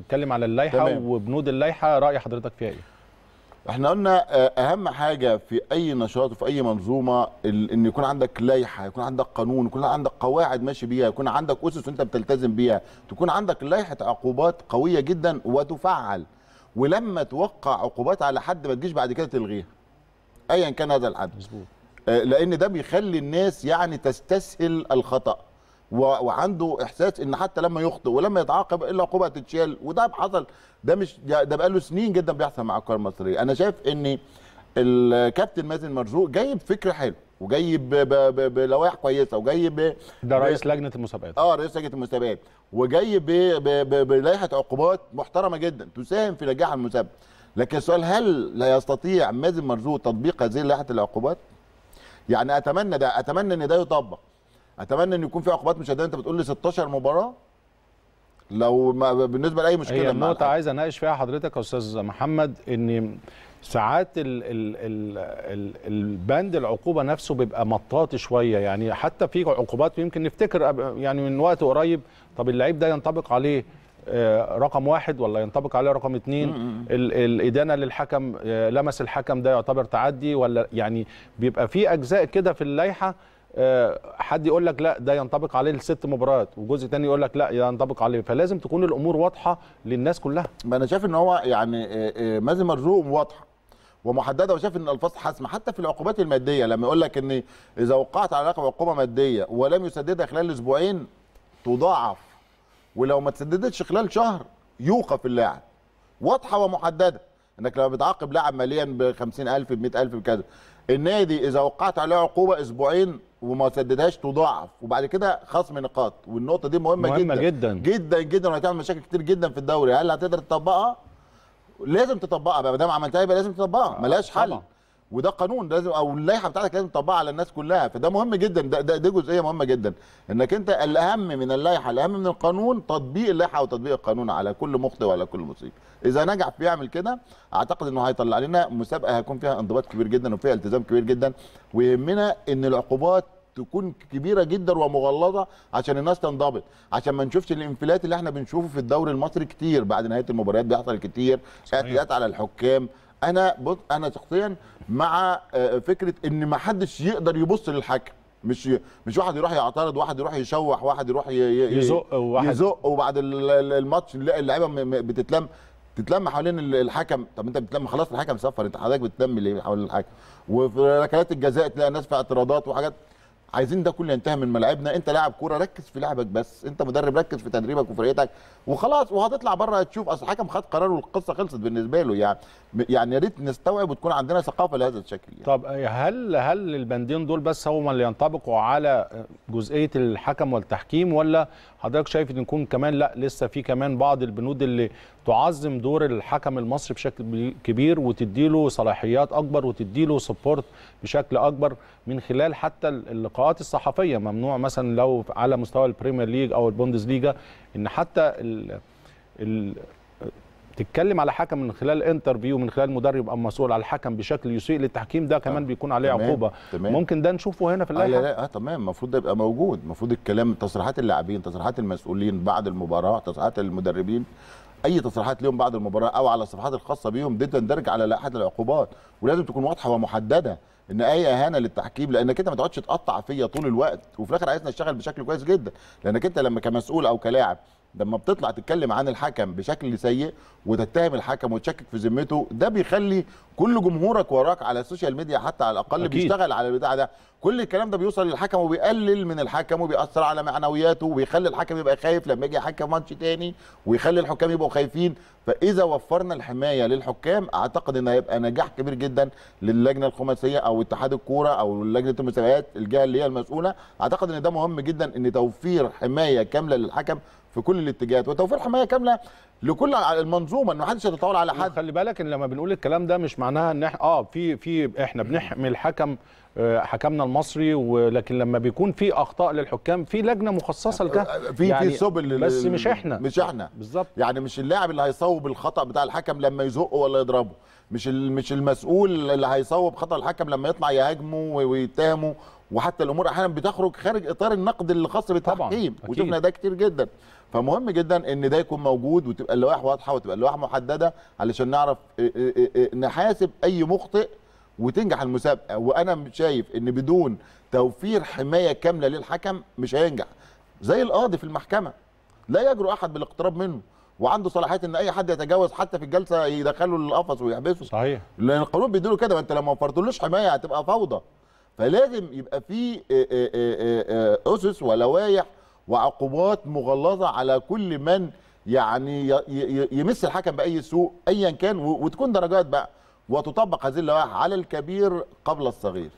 بنتكلم على اللائحه تمام. وبنود اللائحه راي حضرتك فيها ايه احنا قلنا آه، اهم حاجه في اي نشاط وفي اي منظومه ان يكون عندك لائحه يكون عندك قانون يكون عندك قواعد ماشي بيها يكون عندك اسس وانت بتلتزم بيها تكون عندك لائحه عقوبات قويه جدا وتفعل ولما توقع عقوبات على حد ما تجيش بعد كده تلغيها ايا كان هذا الحد مظبوط آه، لان ده بيخلي الناس يعني تستسهل الخطا وعنده احساس ان حتى لما يخطئ ولما يتعاقب الا عقوبه تتشال وده حصل ده مش ده بقاله سنين جدا بيحصل مع الكره المصريه انا شايف ان الكابتن مازن مرزوق جايب فكره حلو وجايب بلوائح كويسه وجايب ده رئيس لجنه المسابقات اه رئيس لجنه المسابقات وجايب بلائحه عقوبات محترمه جدا تساهم في نجاح المسابقه لكن السؤال هل لا يستطيع مازن مرزوق تطبيق هذه لائحه العقوبات؟ يعني اتمنى ده اتمنى ان ده يطبق اتمنى ان يكون في عقوبات مشدده انت بتقول لي 16 مباراه لو ما بالنسبه لاي مشكله هي النقطه عايز اناقش فيها حضرتك يا استاذ محمد ان ساعات الـ الـ الـ الـ البند العقوبه نفسه بيبقى مطاطي شويه يعني حتى في عقوبات يمكن نفتكر يعني من وقت قريب طب اللعيب ده ينطبق عليه آه، رقم واحد ولا ينطبق عليه رقم اثنين الادانه للحكم آه، لمس الحكم ده يعتبر تعدي ولا يعني بيبقى في اجزاء كده في اللائحه آه، حد يقول لك لا ده ينطبق عليه الست مباريات وجزء تاني يقول لك لا ينطبق عليه فلازم تكون الامور واضحه للناس كلها ما انا شايف ان هو يعني آه، آه، مازن مرزوق واضحه ومحدده وشايف ان الفاظ حاسمه حتى في العقوبات الماديه لما يقول لك ان اذا وقعت على رقم عقوبه ماديه ولم يسددها خلال اسبوعين تضاعف ولو ما تسددتش خلال شهر يوقف اللاعب واضحه ومحدده انك لما بتعاقب لاعب ماليا ب 50000 ب 100000 بكذا النادي اذا وقعت عليه عقوبه اسبوعين وما سددهاش تضاعف وبعد كده خصم نقاط والنقطه دي مهمه, مهمة جدا جدا جدا جدا وهتعمل مشاكل كتير جدا في الدوري هل هتقدر تطبقها؟ لازم تطبقها ما دام عملتها يبقى لازم تطبقها آه، ملهاش حل طبعا. وده قانون لازم او اللائحه بتاعتك لازم تطبقها على الناس كلها فده مهم جدا ده ده, ده جزئيه مهمه جدا انك انت الاهم من اللائحه الاهم من القانون تطبيق اللائحه وتطبيق القانون على كل مخطئ وعلى كل مصيب اذا نجح في يعمل كده اعتقد انه هيطلع لنا مسابقه هيكون فيها انضباط كبير جدا وفيها التزام كبير جدا ويهمنا ان العقوبات تكون كبيره جدا ومغلظه عشان الناس تنضبط عشان ما نشوفش الانفلات اللي احنا بنشوفه في الدوري المصري كتير بعد نهايه المباريات بيحصل كتير اعتداءات على الحكام انا بص انا شخصيا مع آه، فكره ان ما حدش يقدر يبص للحكم مش مش واحد يروح يعترض واحد يروح يشوح واحد يروح يزق واحد يزق وبعد الماتش نلاقي اللعيبه بتتلم تتلم حوالين الحكم طب انت بتتلم خلاص الحكم سفر انت حضرتك بتتلم ليه حوالين الحكم وفي ركلات الجزاء تلاقي ناس في اعتراضات وحاجات عايزين ده كله ينتهي من ملاعبنا انت لاعب كوره ركز في لعبك بس انت مدرب ركز في تدريبك وفريقك وخلاص وهتطلع بره تشوف اصل الحكم خد قراره والقصه خلصت بالنسبه له يعني يعني يا ريت نستوعب وتكون عندنا ثقافه لهذا الشكل يعني. طب هل هل البندين دول بس هم اللي ينطبقوا على جزئيه الحكم والتحكيم ولا حضرتك شايف ان يكون كمان لا لسه في كمان بعض البنود اللي تعظم دور الحكم المصري بشكل كبير وتدي له صلاحيات اكبر وتدي له سبورت بشكل اكبر من خلال حتى اللقاء اللقاءات الصحفيه ممنوع مثلا لو على مستوى البريمير ليج او البوندس ليجا ان حتى ال ال تتكلم على حكم من خلال انترفيو من خلال مدرب او مسؤول على الحكم بشكل يسيء للتحكيم ده كمان بيكون عليه تمام عقوبه تمام ممكن ده نشوفه هنا في اللائحه لا لا اه تمام المفروض ده يبقى موجود المفروض الكلام تصريحات اللاعبين تصريحات المسؤولين بعد المباراه تصريحات المدربين اي تصريحات ليهم بعد المباراه او على الصفحات الخاصه بيهم دي تندرج على لائحه العقوبات ولازم تكون واضحه ومحدده ان اي اهانه للتحكيم لانك انت ما تقعدش تقطع فيا طول الوقت وفي الاخر عايزنا نشتغل بشكل كويس جدا لانك انت لما كمسؤول او كلاعب لما بتطلع تتكلم عن الحكم بشكل سيء وتتهم الحكم وتشكك في ذمته ده بيخلي كل جمهورك وراك على السوشيال ميديا حتى على الاقل أكيد. بيشتغل على البتاع ده كل الكلام ده بيوصل للحكم وبيقلل من الحكم وبيأثر على معنوياته وبيخلي الحكم يبقى خايف لما يجي يحكم ماتش تاني ويخلي الحكام يبقوا خايفين فاذا وفرنا الحمايه للحكام اعتقد ان هيبقى نجاح كبير جدا للجنه الخماسيه او اتحاد الكوره او لجنه المسابقات الجهه اللي هي المسؤوله اعتقد ان ده مهم جدا ان توفير حمايه كامله للحكم في كل الاتجاهات وتوفير حمايه كامله لكل المنظومه انه ما حدش يتطاول على حد خلي بالك ان لما بنقول الكلام ده مش معناها ان احنا اه في في احنا بنحمي الحكم آه، حكمنا المصري ولكن لما بيكون في اخطاء للحكام في لجنه مخصصه لكده في يعني في سبل بس مش احنا مش احنا بالظبط يعني مش اللاعب اللي هيصوب الخطا بتاع الحكم لما يزقه ولا يضربه مش مش المسؤول اللي هيصوب خطا الحكم لما يطلع يهاجمه ويتهمه وحتى الامور احيانا بتخرج خارج اطار النقد اللي خاص بالتحكيم وشفنا ده كتير جدا فمهم جدا ان ده يكون موجود وتبقى اللوائح واضحه وتبقى اللوائح محدده علشان نعرف آه، آه، آه، نحاسب اي مخطئ وتنجح المسابقه وانا شايف ان بدون توفير حمايه كامله للحكم مش هينجح زي القاضي في المحكمه لا يجرؤ احد بالاقتراب منه وعنده صلاحيه ان اي حد يتجاوز حتى في الجلسه يدخله للقفص ويحبسه صحيح لان القانون بيديله كده ما انت لو ما وفرتلوش حمايه هتبقى فوضى فلازم يبقى في آه، آه، آه، اسس ولوايح وعقوبات مغلظه على كل من يعني يمس الحكم باي سوء ايا كان وتكون درجات بقى وتطبق هذه اللوائح على الكبير قبل الصغير